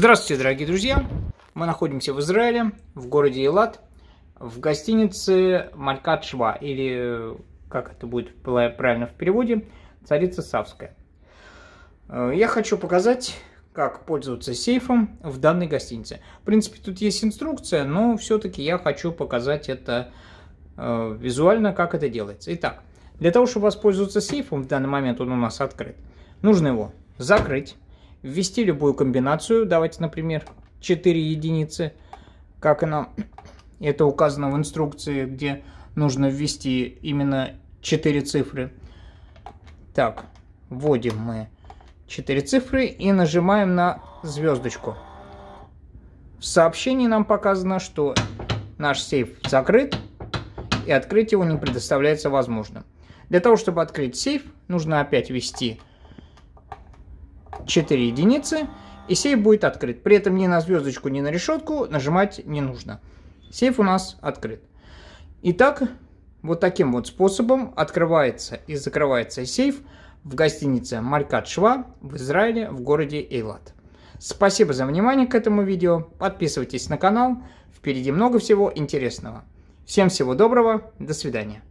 Здравствуйте, дорогие друзья! Мы находимся в Израиле, в городе Элат, в гостинице Малькат Шва, или, как это будет правильно в переводе, Царица Савская. Э, я хочу показать, как пользоваться сейфом в данной гостинице. В принципе, тут есть инструкция, но все-таки я хочу показать это э, визуально, как это делается. Итак, для того, чтобы воспользоваться сейфом, в данный момент он у нас открыт, нужно его закрыть ввести любую комбинацию, давайте, например, 4 единицы, как она, это указано в инструкции, где нужно ввести именно 4 цифры. Так, вводим мы 4 цифры и нажимаем на звездочку. В сообщении нам показано, что наш сейф закрыт и открыть его не предоставляется возможным. Для того, чтобы открыть сейф, нужно опять ввести 4 единицы, и сейф будет открыт. При этом ни на звездочку, ни на решетку нажимать не нужно. Сейф у нас открыт. Итак, вот таким вот способом открывается и закрывается сейф в гостинице Маркат Шва в Израиле в городе Эйлат. Спасибо за внимание к этому видео. Подписывайтесь на канал. Впереди много всего интересного. Всем всего доброго. До свидания.